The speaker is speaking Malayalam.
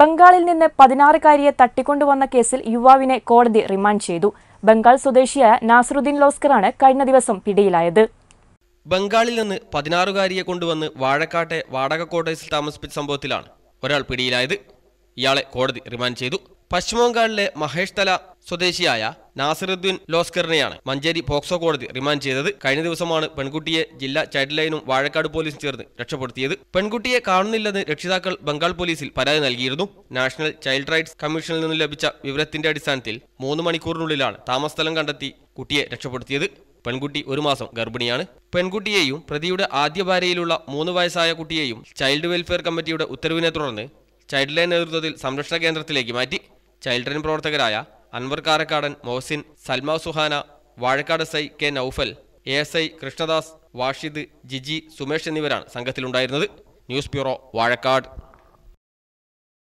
ബംഗാളിൽ നിന്ന് പതിനാറുകാരിയെ തട്ടിക്കൊണ്ടുവന്ന കേസിൽ യുവാവിനെ കോടതി റിമാൻഡ് ചെയ്തു ബംഗാൾ സ്വദേശിയായ നാസറുദ്ദീൻ ലോസ്കറാണ് കഴിഞ്ഞ ദിവസം പിടിയിലായത് ബംഗാളിൽ നിന്ന് പതിനാറുകാരിയെ കൊണ്ടുവന്ന് വാഴക്കാട്ടെ വാടക കോട്ടേഴ്സിൽ താമസിപ്പിച്ച സംഭവത്തിലാണ് ഒരാൾ പിടിയിലായത് ഇയാളെ കോടതി റിമാൻഡ് ചെയ്തു പശ്ചിമബംഗാളിലെ മഹേഷ് തല സ്വദേശിയായ നാസിറുദ്ദീൻ ലോസ്കറിനെയാണ് മഞ്ചേരി പോക്സോ കോടതി റിമാൻഡ് ചെയ്തത് കഴിഞ്ഞ ദിവസമാണ് പെൺകുട്ടിയെ ജില്ലാ ചൈൽഡ് ലൈനും വാഴക്കാട് പോലീസും ചേർന്ന് രക്ഷപ്പെടുത്തിയത് പെൺകുട്ടിയെ കാണുന്നില്ലെന്ന് രക്ഷിതാക്കൾ ബംഗാൾ പോലീസിൽ പരാതി നൽകിയിരുന്നു നാഷണൽ ചൈൽഡ് റൈറ്റ്സ് കമ്മീഷനിൽ നിന്ന് ലഭിച്ച വിവരത്തിന്റെ അടിസ്ഥാനത്തിൽ മൂന്ന് മണിക്കൂറിനുള്ളിലാണ് താമസസ്ഥലം കണ്ടെത്തി കുട്ടിയെ രക്ഷപ്പെടുത്തിയത് പെൺകുട്ടി ഒരു മാസം ഗർഭിണിയാണ് പെൺകുട്ടിയെയും പ്രതിയുടെ ആദ്യ ഭാര്യയിലുള്ള മൂന്ന് വയസ്സായ കുട്ടിയെയും ചൈൽഡ് വെൽഫെയർ കമ്മിറ്റിയുടെ ഉത്തരവിനെ തുടർന്ന് ചൈൽഡ് ലൈൻ നേതൃത്വത്തിൽ സംരക്ഷണ കേന്ദ്രത്തിലേക്ക് മാറ്റി ചൈൽഡ് ലൈൻ പ്രവർത്തകരായ Anwar Karakkadan Mohsin Salma Suhana Vazhakkad S I K Noufal A S I Krishnadas Washid Giji Sumesh എന്നിവരാണ് സംഘത്തിലുണ്ടായിരുന്നത് ന്യൂസ് ബ്യൂറോ വാഴക്കാട്